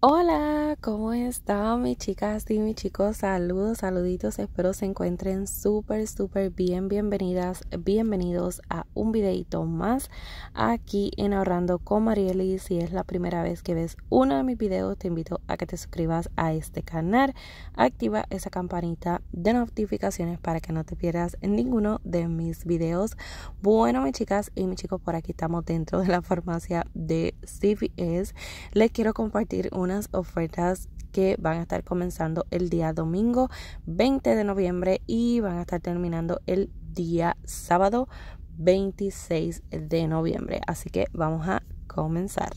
Hola, ¿cómo están mis chicas y mis chicos? Saludos, saluditos, espero se encuentren súper, súper bien. Bienvenidas, bienvenidos a un videito más aquí en Ahorrando con Marieli. Si es la primera vez que ves uno de mis videos, te invito a que te suscribas a este canal. Activa esa campanita de notificaciones para que no te pierdas ninguno de mis videos. Bueno, mis chicas y mis chicos, por aquí estamos dentro de la farmacia de CVS. Les quiero compartir un ofertas que van a estar comenzando el día domingo 20 de noviembre y van a estar terminando el día sábado 26 de noviembre. Así que vamos a comenzar.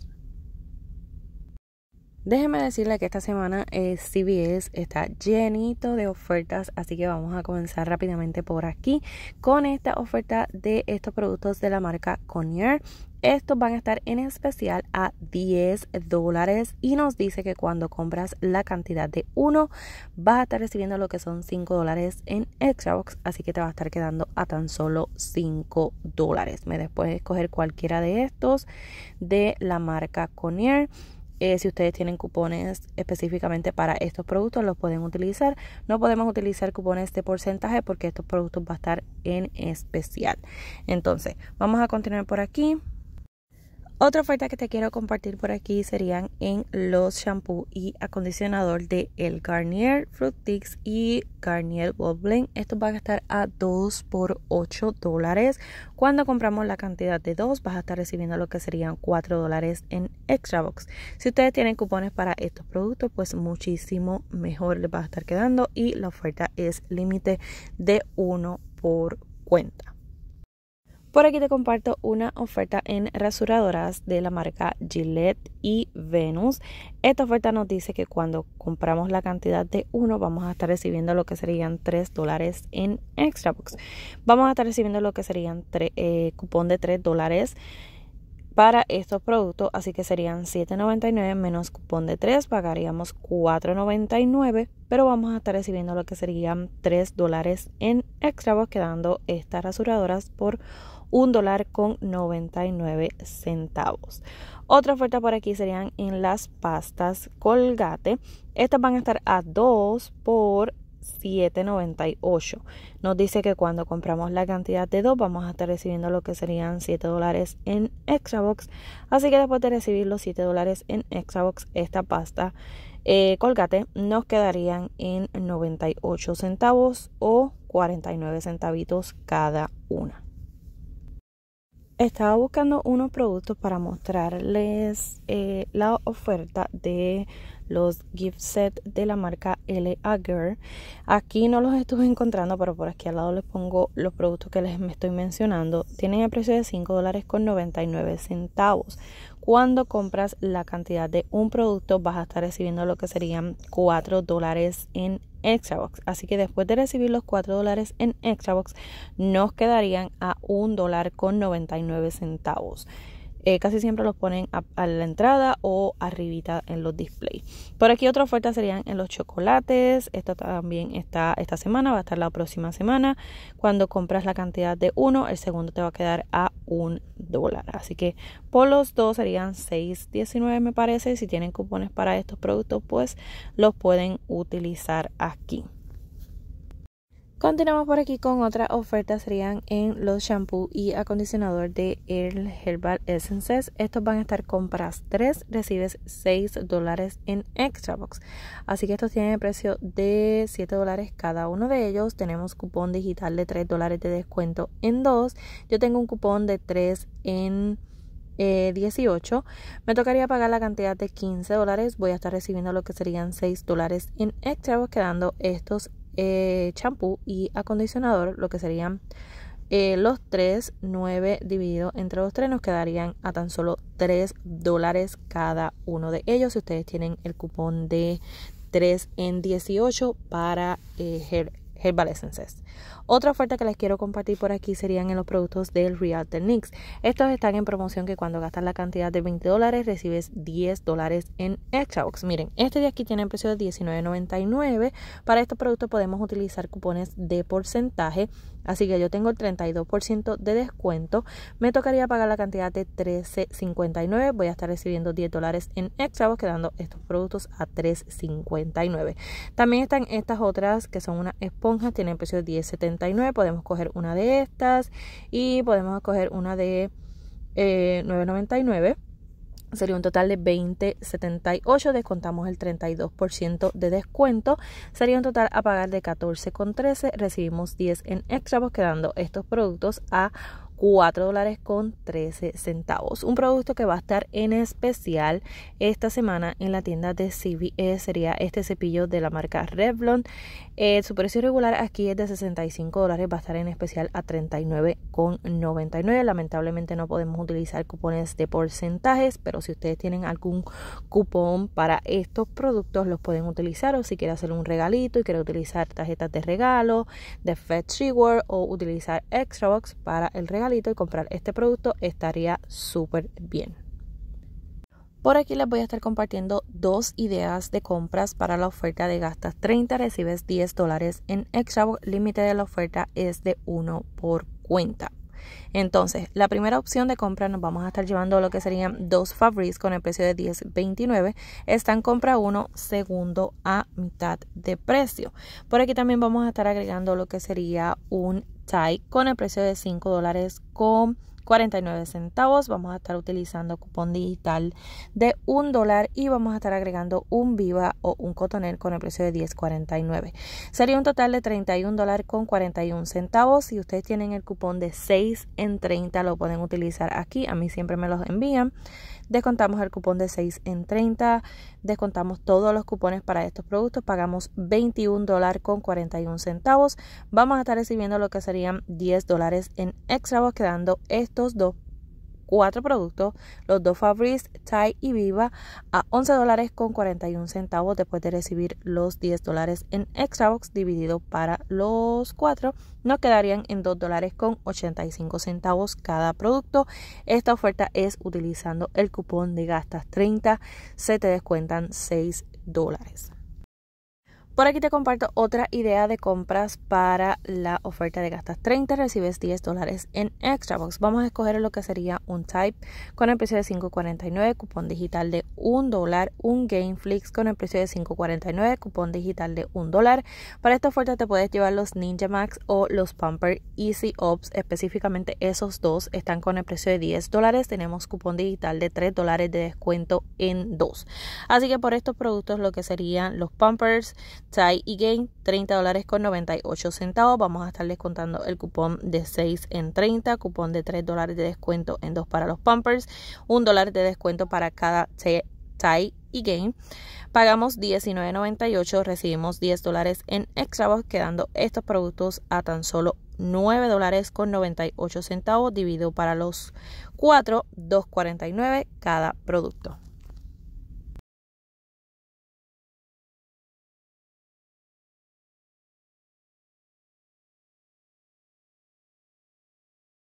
Déjeme decirle que esta semana eh, CBS está llenito de ofertas, así que vamos a comenzar rápidamente por aquí con esta oferta de estos productos de la marca Conier. Estos van a estar en especial a 10 dólares y nos dice que cuando compras la cantidad de uno vas a estar recibiendo lo que son 5 dólares en Xbox, así que te va a estar quedando a tan solo 5 dólares. Me después escoger cualquiera de estos de la marca Conier. Eh, si ustedes tienen cupones específicamente para estos productos, los pueden utilizar. No podemos utilizar cupones de porcentaje porque estos productos van a estar en especial. Entonces, vamos a continuar por aquí. Otra oferta que te quiero compartir por aquí serían en los shampoo y acondicionador de el Garnier Fructix y Garnier Gold Blend. Estos van a estar a 2 por 8 dólares. Cuando compramos la cantidad de 2 vas a estar recibiendo lo que serían 4 dólares en Extra Box. Si ustedes tienen cupones para estos productos pues muchísimo mejor les va a estar quedando y la oferta es límite de 1 por cuenta. Por aquí te comparto una oferta en rasuradoras de la marca Gillette y Venus. Esta oferta nos dice que cuando compramos la cantidad de uno vamos a estar recibiendo lo que serían 3 dólares en Extra Box. Vamos a estar recibiendo lo que serían eh, cupón de 3 dólares para estos productos, así que serían $7.99 menos cupón de 3, pagaríamos $4.99, pero vamos a estar recibiendo lo que serían $3 en extra, quedando estas rasuradoras por un dólar con 99 centavos. Otra oferta por aquí serían en las pastas Colgate. Estas van a estar a 2 por 7.98. Nos dice que cuando compramos la cantidad de 2 vamos a estar recibiendo lo que serían 7 dólares en extra box. Así que después de recibir los 7 dólares en extra box, esta pasta eh, colgate nos quedarían en 98 centavos o 49 centavitos cada una estaba buscando unos productos para mostrarles eh, la oferta de los gift set de la marca L.A. Girl. Aquí no los estuve encontrando, pero por aquí al lado les pongo los productos que les me estoy mencionando. Tienen el precio de $5.99. dólares con centavos. Cuando compras la cantidad de un producto vas a estar recibiendo lo que serían 4 dólares en box, Así que después de recibir los 4 dólares en box, nos quedarían a un dólar con 99 centavos. Eh, casi siempre los ponen a, la entrada o arribita en los displays. Por aquí otra oferta serían en los chocolates. Esta también está esta semana, va a estar la próxima semana. Cuando compras la cantidad de uno, el segundo te va a quedar a un dólar. Así que por los dos serían 6.19 me parece. Si tienen cupones para estos productos, pues los pueden utilizar aquí. Continuamos por aquí con otra oferta, serían en los shampoo y acondicionador de el Herbal Essences. Estos van a estar compras 3, recibes 6 dólares en Extra Box. Así que estos tienen el precio de 7 dólares cada uno de ellos. Tenemos cupón digital de 3 dólares de descuento en 2. Yo tengo un cupón de 3 en... 18, eh, me tocaría pagar la cantidad de 15 dólares. Voy a estar recibiendo lo que serían 6 dólares en extra, Box, quedando estos eh, champú y acondicionador, lo que serían eh, los 3, 9 dividido entre los 3 nos quedarían a tan solo 3 dólares cada uno de ellos. Si ustedes tienen el cupón de 3 en 18 para eh, Herbal Otra oferta que les quiero compartir por aquí serían en los productos del Real Techniques. Estos están en promoción que cuando gastas la cantidad de 20 dólares recibes 10 dólares en Xbox. Miren, este de aquí tiene el precio de $19.99. Para estos productos podemos utilizar cupones de porcentaje Así que yo tengo el 32% de descuento. Me tocaría pagar la cantidad de 13.59. Voy a estar recibiendo 10 dólares en extras, quedando estos productos a 3.59. También están estas otras que son unas esponjas, tienen precio de 10.79. Podemos coger una de estas y podemos coger una de 9.99. Eh, sería un total de 20.78, descontamos el 32% de descuento, sería un total a pagar de 14.13, recibimos 10 en extra, quedando estos productos a 4 dólares con 13 centavos. Un producto que va a estar en especial esta semana en la tienda de CVS e. sería este cepillo de la marca Revlon. Eh, su precio regular aquí es de 65 dólares, va a estar en especial a 39,99. Lamentablemente no podemos utilizar cupones de porcentajes, pero si ustedes tienen algún cupón para estos productos los pueden utilizar o si quiere hacer un regalito y quiere utilizar tarjetas de regalo de Fetch Reward o utilizar Extra para el regalo y comprar este producto estaría súper bien. Por aquí les voy a estar compartiendo dos ideas de compras para la oferta de gastas 30, recibes 10 dólares en extra límite de la oferta es de 1 por cuenta. Entonces, la primera opción de compra nos vamos a estar llevando lo que serían dos Fabrics con el precio de 10.29. Está en compra uno segundo a mitad de precio. Por aquí también vamos a estar agregando lo que sería un con el precio de 5 dólares con 49 centavos. Vamos a estar utilizando cupón digital de 1 dólar y vamos a estar agregando un Viva o un Cotonel con el precio de 10.49. Sería un total de 31 dólares con 41 centavos. Si ustedes tienen el cupón de 6 en 30 lo pueden utilizar aquí. A mí siempre me los envían descontamos el cupón de 6 en 30, descontamos todos los cupones para estos productos, pagamos 21 dólares con 41 centavos, vamos a estar recibiendo lo que serían 10 dólares en extra, quedando estos dos cuatro productos, los dos Fabrice, Thai y Viva, a 11 dólares con 41 centavos después de recibir los 10 dólares en Box dividido para los cuatro, nos quedarían en 2 dólares con 85 centavos cada producto. Esta oferta es utilizando el cupón de gastas 30, se te descuentan 6 dólares. Por aquí te comparto otra idea de compras para la oferta de gastas 30, recibes 10 dólares en extra box. Vamos a escoger lo que sería un type con el precio de 5.49, cupón digital de 1 dólar, un Gameflix con el precio de 5.49, cupón digital de 1 dólar. Para esta oferta te puedes llevar los Ninja Max o los Pumper Easy Ops, específicamente esos dos están con el precio de 10 dólares. Tenemos cupón digital de 3 dólares de descuento en dos. Así que por estos productos lo que serían los Pumpers Tie y Game, 30 dólares con 98 centavos. Vamos a estarles contando el cupón de 6 en 30, cupón de 3 dólares de descuento en 2 para los pumpers, 1 dólar de descuento para cada Tie y Gain. Pagamos $19.98, recibimos 10 dólares en extra box, quedando estos productos a tan solo 9 dólares con 98 centavos, dividido para los 4, 2.49 cada producto.